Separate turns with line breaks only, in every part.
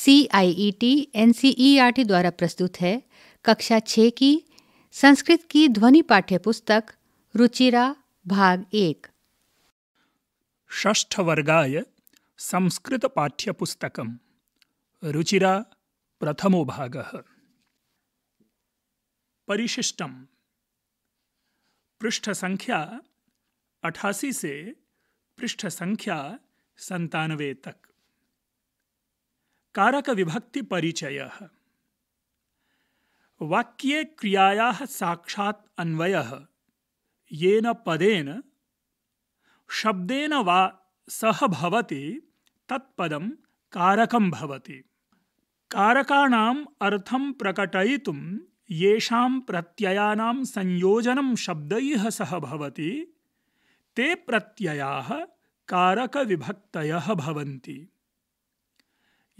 C I E T N C E R T द्वारा प्रस्तुत है कक्षा छः की संस्कृत की ध्वनि पाठ्य पुस्तक रुचिरा
भाग एक ष्ठ वर्गाय संस्कृत पाठ्य पुस्तक रुचिरा प्रथमो भाग परिशिष्टम पृष्ठ संख्या अठासी से पृष्ठ संख्या संतानवे तक कारक विभक्ति परिचय वाक्ये क्रियायाः साक्षात् अन्वयः येन पदेन शब्देन वा सह भवति तत्पदं कारकं भवति कारकाणाम् अर्थं प्रकटयितुं येषां प्रत्ययानां संयोजनं शब्दैः सह भवति ते प्रत्ययाः कारकविभक्तयः भवन्ति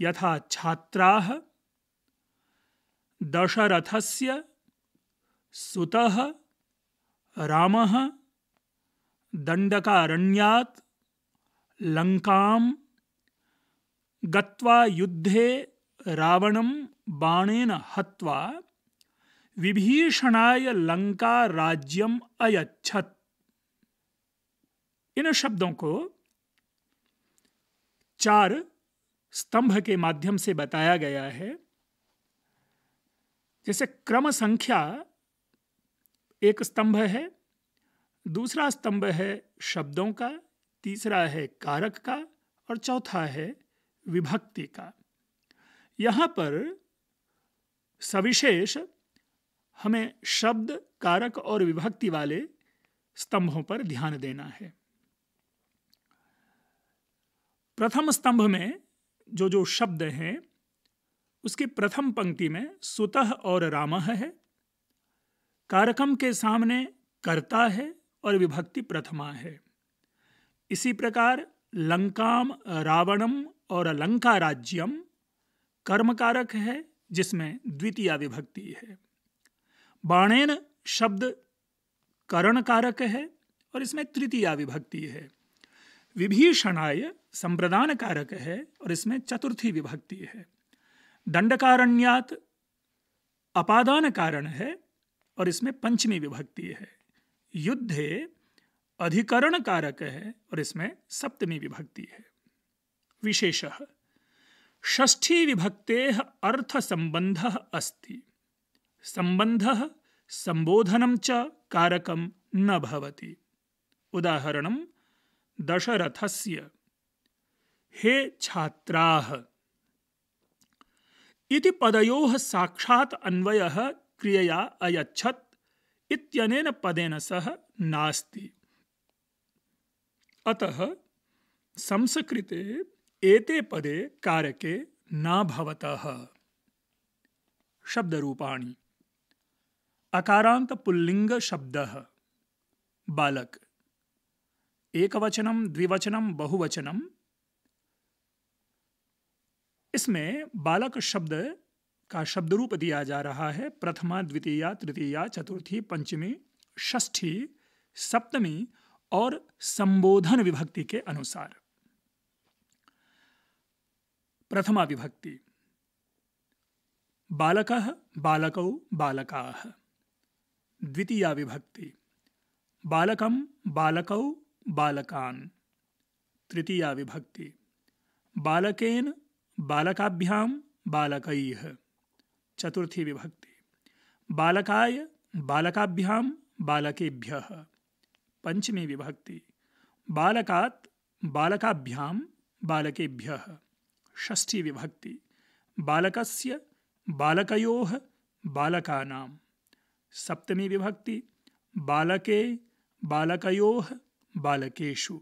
यथा छात्राः दशरथस्य सुतः रामः दण्डकारण्यात् लङ्कां गत्वा युद्धे रावणं बाणेन हत्वा विभीषणाय लङ्काराज्यम् अयच्छत् इन शब्दों को चार स्तंभ के माध्यम से बताया गया है जैसे क्रम संख्या एक स्तंभ है दूसरा स्तंभ है शब्दों का तीसरा है कारक का और चौथा है विभक्ति का यहाँ पर सविशेष हमें शब्द कारक और विभक्ति वाले स्तंभों पर ध्यान देना है प्रथम स्तंभ में जो जो शब्द हैं उसकी प्रथम पंक्ति में सुतः और रामह है कारकम के सामने कर्ता है और विभक्ति प्रथमा है इसी प्रकार लंकाम रावणम और लंका राज्यम कर्मकारक है जिसमें द्वितीय विभक्ति है बाणेन शब्द करण कारक है और इसमें तृतीय विभक्ति है विभीषणाय संप्रदान कारक है और इसमें चतुर्थी विभक्ति है दंडकारण्यात अपादान कारण है और इसमें पंचमी विभक्ति है युद्धे अधिकरण कारक है और इसमें सप्तमी विभक्ति है विशेष षष्ठी विभक्ते अर्थ संबंध अस्ति संबंध संबोधनम च कारकम न भवति उदाहरणम दशरथस्य हे छात्राः इति पदयोः साक्षात् अन्वयः क्रियया अयच्छत् इत्यनेन पदेन सह नास्ति अतः संस्कृते एते पदे कारके न भवतः शब्दरूपाणि अकारान्त पुल्लिंग शब्दः बालक एकवचनम द्विवचनम बहुवचनम इसमें बालक शब्द का शब्द रूप दिया जा रहा है प्रथमा द्वितीया तृतीया चतुर्थी पंचमी षष्ठी सप्तमी और संबोधन विभक्ति के अनुसार प्रथमा विभक्ति बालक बालकौ बालका द्वितीया विभक्ति बालकम बालकौ बालकान् तृतीया विभक्ति बालकेन बालकाभ्यां बालकैः चतुर्थी विभक्ति बालकाय बालकाभ्यां बालकेभ्यः पंचमी विभक्ति बालकात् बालकाभ्यां बालकेभ्यः षष्ठी विभक्ति बालकस्य बालकयोः बालकानां सप्तमी विभक्ति बालके बालकयोः बालकेशु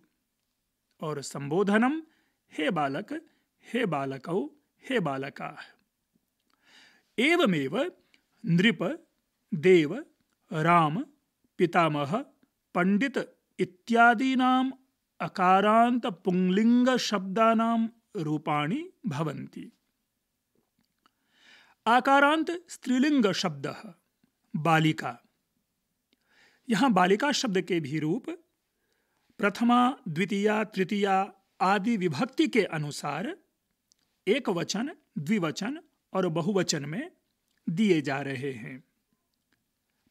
और संबोधनम हे बालक हे बालकौ हे बालका एवमेव नृप देव राम पितामह पंडित इत्यादीनाम अकारांत पुंगलिंग शब्दानाम रूपाणि भवन्ति आकारांत स्त्रीलिंग शब्द बालिका यहां बालिका शब्द के भी रूप प्रथमा द्वितीया तृतीया आदि विभक्ति के अनुसार एक वचन द्विवचन और बहुवचन में दिए जा रहे हैं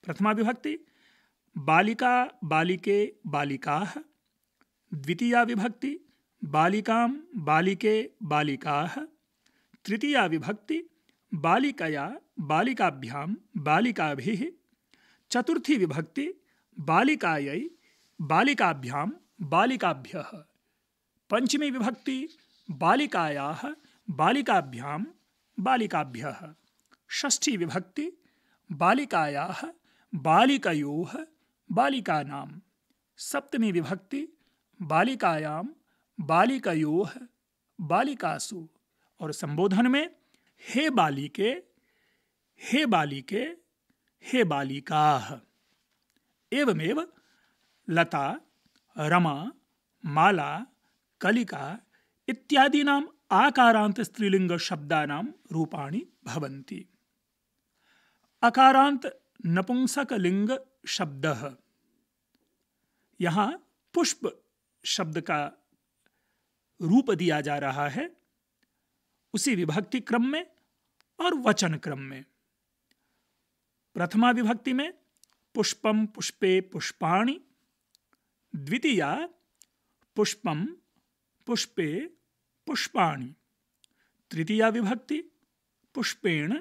प्रथमा विभक्ति बालिका बालिके बालिका द्वितीया विभक्ति बालिका बालिके बालिका तृतीया विभक्ति बालिकया बालिकाभ्याम बालिकाभिः चतुर्थी विभक्ति बालिकायै बालिकाभ्यां बालिकाभ्य पंचमी विभक्ति बालिकाया बालिकाभ्यां बालिकाभ्य षष्ठी विभक्ति बालिकाया बालिको बालिकानां सप्तमी विभक्ति बालिकायां बालिको बालिकासु और संबोधन में हे बालिके हे बालिके हे बालिका एवमेव लता रमा माला कलिका इत्यादीनाम् आकारान्त स्त्रीलिंग शब्दानां रूपाणि भवन्ति अकारांत नपुंसक लिंग शब्द यहाँ पुष्प शब्द का रूप दिया जा रहा है उसी विभक्ति क्रम में और वचन क्रम में प्रथमा विभक्ति में पुष्पम पुष्पे पुष्पाणी द्वितीया पुष्पम पुष्पे पुष्पाणि तृतीया विभक्ति पुष्पेण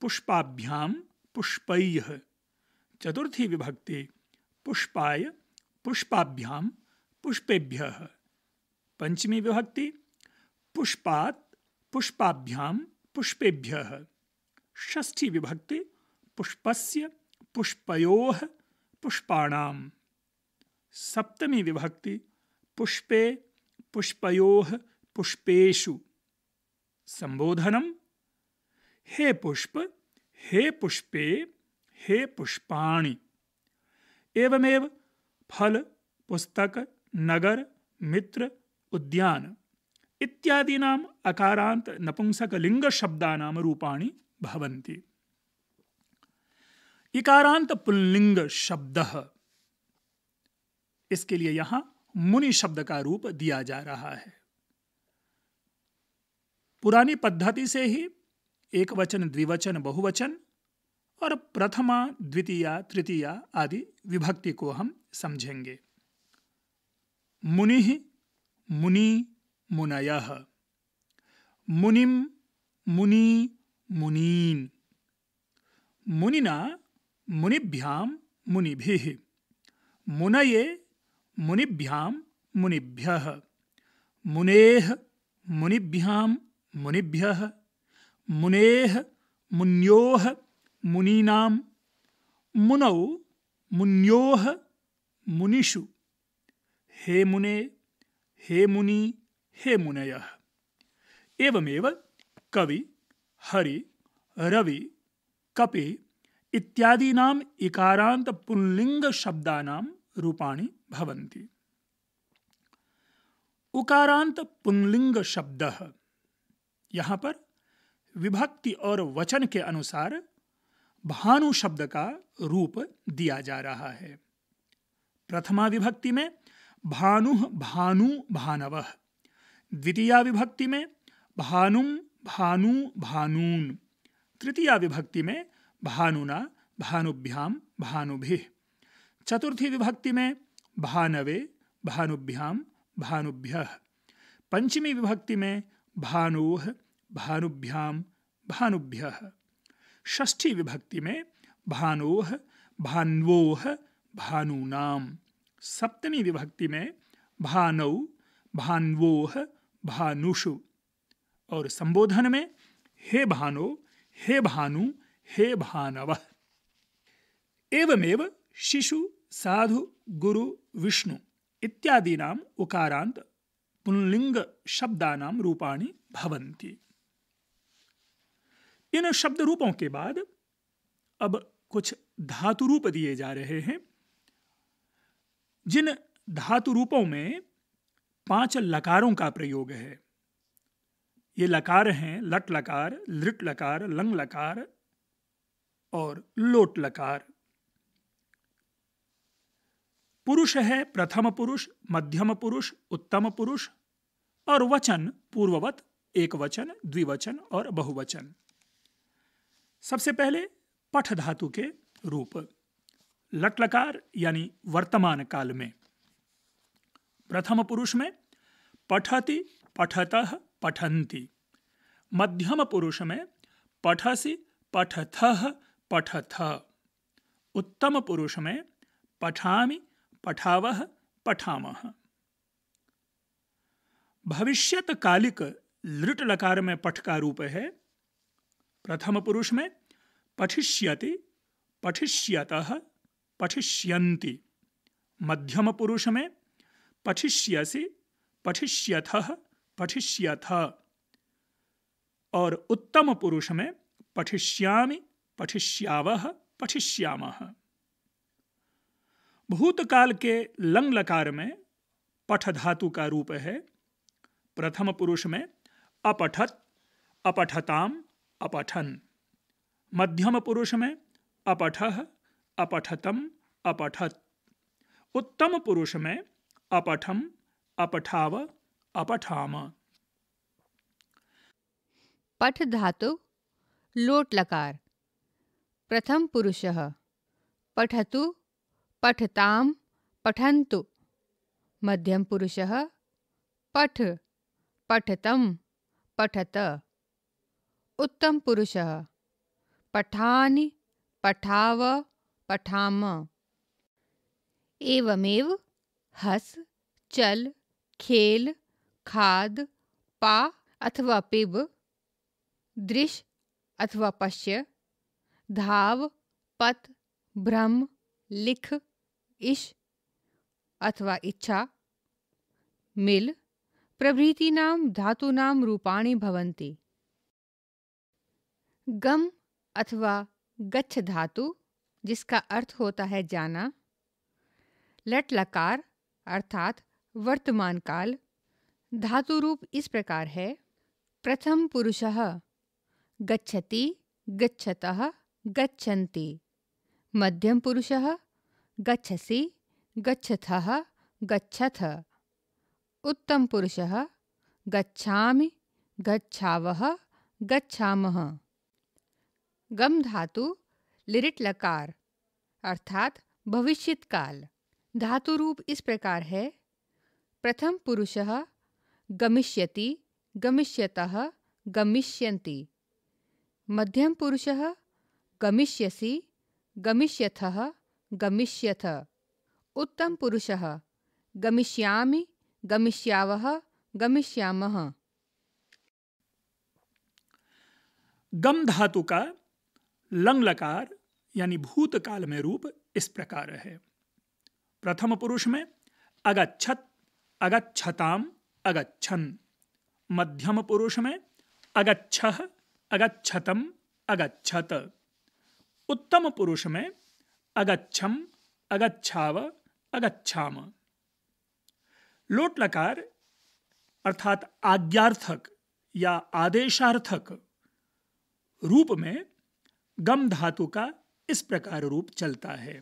पुष्पाभ्याम पुष्पैः चतुर्थी विभक्ति पुष्पाय पुष्पाभ्याम पुष्पेभ्य पंचमी विभक्ति पुष्पा पुष्पाभ्याम पुष्पेभ्य षष्ठी विभक्ति पुष्पस्य पुष्पयोह पुष्पाणाम सप्तमी विभक्ति पुष्पे पुष्पयो पुष्पेशु संबोधनम हे पुष्प हे पुष्पे हे पुष्पाणि एवमेव फल पुस्तक नगर मित्र उद्यान इत्यादीनाम अकारांत नपुंसक लिंग शब्दानाम रूपाणि भवन्ति इकारांत पुल्लिंग शब्दः इसके लिए यहां मुनि शब्द का रूप दिया जा रहा है पुरानी पद्धति से ही एक वचन द्विवचन बहुवचन और प्रथमा द्वितीया तृतीया आदि विभक्ति को हम समझेंगे मुनि मुनि मुनय मुनिम मुनि मुनीन मुनिना मुनिभ्याम मुनिभि मुनये मुनिभ्याम मुनिभ्य मुने मुनिभ्याम मुनिभ्य मुने मुन्यो मुनीना मुनौ मुन्यो मुनिषु हे मुने हे मुनि हे मुनय एवमेव कवि हरि रवि कपि इत्यादीनाम इकारांत पुल्लिंग शब्दानाम रूपाणि भवन्ति उकारांत पुनलिंग शब्द यहां पर विभक्ति और वचन के अनुसार भानु शब्द का रूप दिया जा रहा है प्रथमा विभक्ति में भानु भानु भानव द्वितीया विभक्ति में भानु भानु भानून तृतीया विभक्ति में भानुना भानुभ्याम भानुभि चतुर्थी विभक्ति में भानवे भानुभ्याम भानुभ्य पंचमी विभक्ति में भानोह भानुभ्याम भानुभ्य षष्ठी विभक्ति में भानोह भान्वोह भानूनाम सप्तमी विभक्ति में भानौ भान्वोह भानुषु और संबोधन में हे भानो हे भानु हे भानव एवमेव शिशु साधु गुरु विष्णु इत्यादीनाम् उकारान्त पुल्लिंग शब्दानां रूपाणि भवन्ति इन शब्द रूपों के बाद अब कुछ धातु रूप दिए जा रहे हैं जिन धातु रूपों में पांच लकारों का प्रयोग है ये लकार हैं लट लकार लृट लकार लंग लकार और लोट लकार पुरुष है प्रथम पुरुष मध्यम पुरुष उत्तम पुरुष और वचन पूर्ववत एक वचन द्विवचन और बहुवचन सबसे पहले पठ धातु के रूप लटलकार यानी वर्तमान काल में प्रथम पुरुष में पठति पठत पठंती मध्यम पुरुष में पठसि पठथ पठथ उत्तम पुरुष में पठामि पठाव पठा भविष्यत कालिक लृट लकार में पठ का रूप है प्रथम पुरुष में पठिष्यति पठिष्यत पठिष्यन्ति मध्यम पुरुष में पठिष्यसि पठिष्यथ पठिष्यथ और उत्तम पुरुष में पठिष्यामि पठिष्याव पठिष्यामः भूतकाल के लंग लकार में पठ धातु का रूप है प्रथम पुरुष में अपठत अपठताम अपठन मध्यम पुरुष में अपठ अपठतम अपठत उत्तम पुरुष में अपठम अपठाव अपठाम
पठ धातु लोट लकार प्रथम पुरुषः पठतु पठताम पठन्तु मध्यम पुरुषः पठ पठतम पठत उत्तम पुरुषः पठानि पठाव पठाम एवमेव हस चल खेल खाद पा अथवा पिब दृश अथवा पश्य धाव पत भ्रम लिख ઇશ अथवा इच्छा मिल પ્રભૃતિનામ ધાતુનામ रूपाणी ભવંતિ गम अथवा गच्छ धातु जिसका अर्थ होता है जाना लट लकार अर्थात वर्तमान काल धातु रूप इस प्रकार है प्रथम पुरुष गच्छति गच्छतः गच्छन्ति मध्यम पुरुषः गच्छसि गच्छथः गच्छथ उत्तमपुरुषः गच्छामि गच्छावः गच्छामः गम धातु लिरिट लकार अर्थात भविष्यत काल धातु रूप इस प्रकार है प्रथम पुरुषः गमिष्यति गमिष्यतः गमिष्यन्ति मध्यम पुरुषः गमिष्यसि गमिष्यथः गमिष्यथ उत्तम पुरुषः गमिष्यामि गमिष्यावः गमिष्यामः
गम धातु का लंग लकार यानी भूतकाल में रूप इस प्रकार है प्रथम पुरुष में अगच्छत अगच्छताम अगच्छन मध्यम पुरुष में अगछ अगच्छतम अगच्छत उत्तम पुरुष में अगच्छम अगच्छाव अगच्छाम लोटलकार अर्थात आज्ञार्थक या आदेशार्थक रूप में गम धातु का इस प्रकार रूप चलता है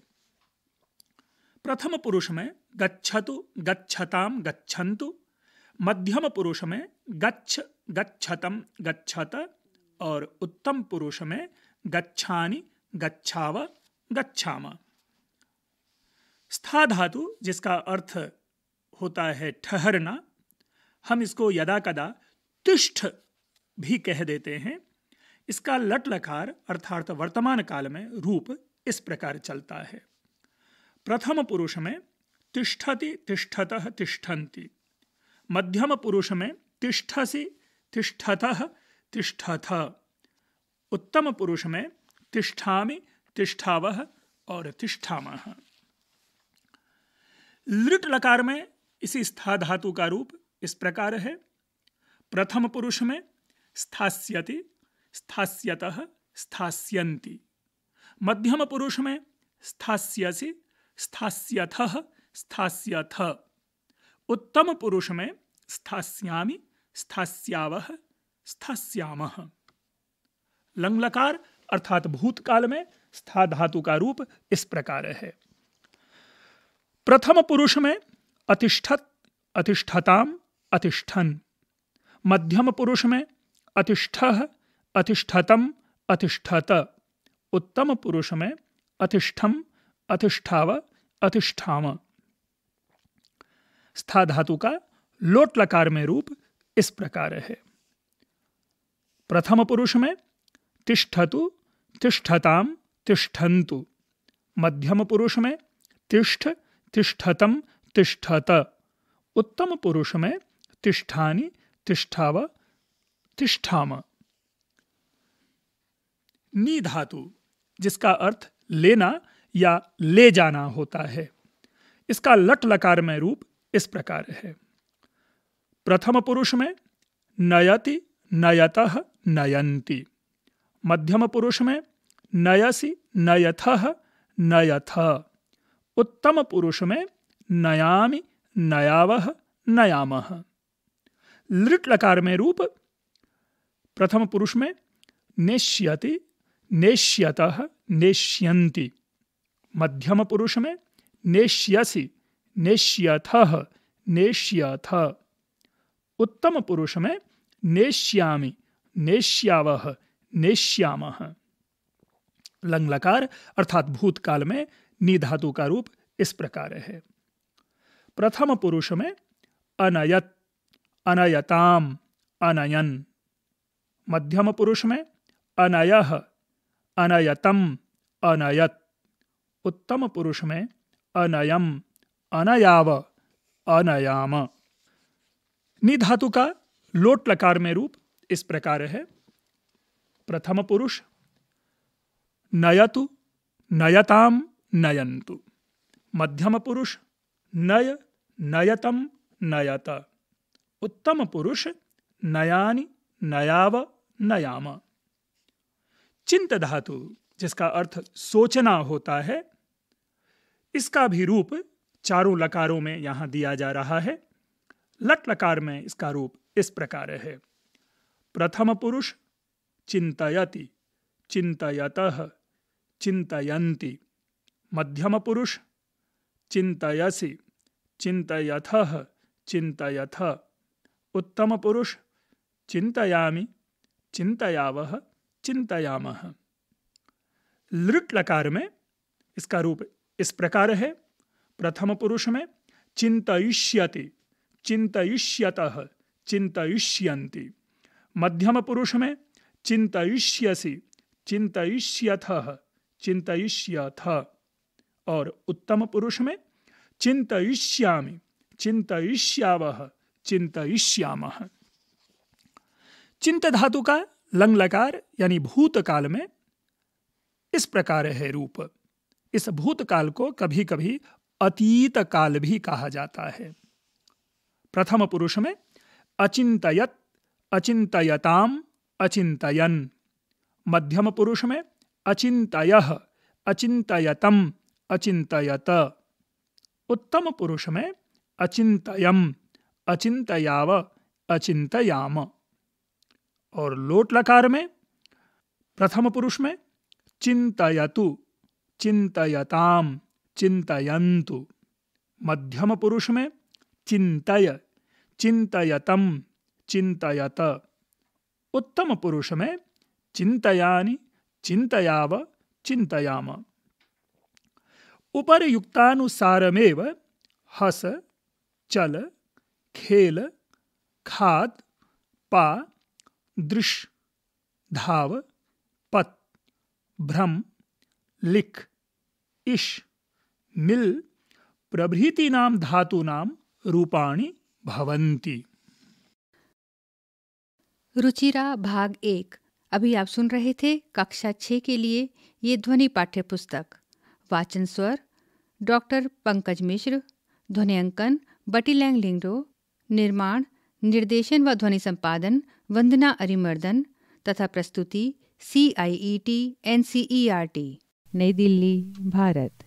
प्रथम पुरुष में गच्छतु गच्छताम गच्छन्तु मध्यम पुरुष में गच्छ गच्छतम गच्छत और उत्तम पुरुष में गच्छानि गच्छाव गच्छामा स्था धातु जिसका अर्थ होता है ठहरना हम इसको यदा कदा तिष्ठ भी कह देते हैं इसका लट लकार अर्थात वर्तमान काल में रूप इस प्रकार चलता है प्रथम पुरुष में तिष्ठति तिष्ठत तिष्ठन्ति मध्यम पुरुष में तिष्ठसि तिष्ठत तिष्ठथ उत्तम पुरुष में तिष्ठामि तिष्ठाव और तिष्ठाम लिट लकार में इसी स्था धातु का रूप इस प्रकार है प्रथम पुरुष में स्थास्यति स्थास्यत स्थास्यन्ति मध्यम पुरुष में स्थास्यसि स्थास्यथ स्थास्यथ उत्तम पुरुष में स्थास्यामि स्थास्यावह स्थास्यामः लंगलकार अर्थात भूतकाल में स्था धातु का रूप इस प्रकार है प्रथम पुरुष में अतिष्ठत अतिष्ठताम अतिष्ठन मध्यम पुरुष में अतिष्ठ अतिष्ठतम अतिष्ठत उत्तम पुरुष में अतिष्ठम अतिष्ठाव अतिष्ठाम स्था धातु का लोट लकार में रूप इस प्रकार है प्रथम पुरुष में तिष्ठतु तिष्ठताम तिष्ठन्तु मध्यम पुरुष में तिष्ठ तिष्ठतम तिष्ठत उत्तम पुरुष में तिष्ठानि तिष्ठाव तिष्ठाम नी धातु जिसका अर्थ लेना या ले जाना होता है इसका लट लकार में रूप इस प्रकार है प्रथम पुरुष में नयति नयत नयंती मध्यम पुरुष में नयसि नयथ नयथ उत्तम पुरुष में नयामि नयावह नयाम लृट लकार में रूप प्रथम पुरुष में नेश्यति नेश्यत नेश्यन्ति मध्यम पुरुष में नेश्यसि नेश्यथ नेश्यथ उत्तम पुरुष में नेश्यामि नेश्यावह नेश्याम लंगलकार अर्थात भूतकाल में निधातु का रूप इस प्रकार है प्रथम पुरुष में अनयत अनयताम अनयन मध्यम पुरुष में अनय अनयतम अनयत उत्तम पुरुष में अनयम अनयाव अनयाम निधातु का लोट लकार में रूप इस प्रकार है प्रथम पुरुष नयतु नयताम नयंतु मध्यम पुरुष नय नयतम नयत उत्तम पुरुष नयानि नयाव नयाम चिंत धातु जिसका अर्थ सोचना होता है इसका भी रूप चारों लकारों में यहां दिया जा रहा है लट लकार में इसका रूप इस प्रकार है प्रथम पुरुष चिंतयति चिंतयत चिंतयन्ति मध्यम पुरुष चिंतयसि चिंतयथ चिंतयथ उत्तम पुरुष चिंतयामि चिंतयाव चिंतयाम लृट लकार में इसका रूप इस प्रकार है प्रथम पुरुष में चिंतयिष्यति चिंतयिष्यत चिंतयिष्यन्ति मध्यम पुरुष में चिंतयिष्यसि चिंतयिष्यथ चिंतयिष्यथ और उत्तम पुरुष में चिंतयिष्यामि चिंतयिष्यावह चिंतयिष्याम चिंत धातु का लंग लकार यानी भूतकाल में इस प्रकार है रूप इस भूतकाल को कभी कभी अतीत काल भी कहा जाता है प्रथम पुरुष में अचिंतयत अचिंतयताम अचिंतयन मध्यम पुरुष में अचिंतय अचिंतयतम अचिंतयत उत्तम पुरुष में अचिंतयम अचिंतयाव अचिंतयाम और लोट लकार में प्रथम पुरुष में चिंतयतु चिंतयताम चिंतयंतु मध्यम पुरुष में चिंतय चिंतयतम चिंतयत में चिन्तयानि चिंतयाव चिन्तयाम उपर्युक्तानुसारमेव हस चल खेल खात पा दृश धाव पत भ्रम लिख इश मिल प्रभृतीनाम धातूनाम रूपाणि भवन्ति
रुचिरा भाग एक अभी आप सुन रहे थे कक्षा छः के लिए ये ध्वनि पाठ्य पुस्तक वाचन स्वर डॉक्टर पंकज मिश्र ध्वनियांकन बटीलैंग लिंगडो निर्माण निर्देशन व ध्वनि संपादन वंदना अरिमर्दन तथा प्रस्तुति C I E T N C E R T नई दिल्ली भारत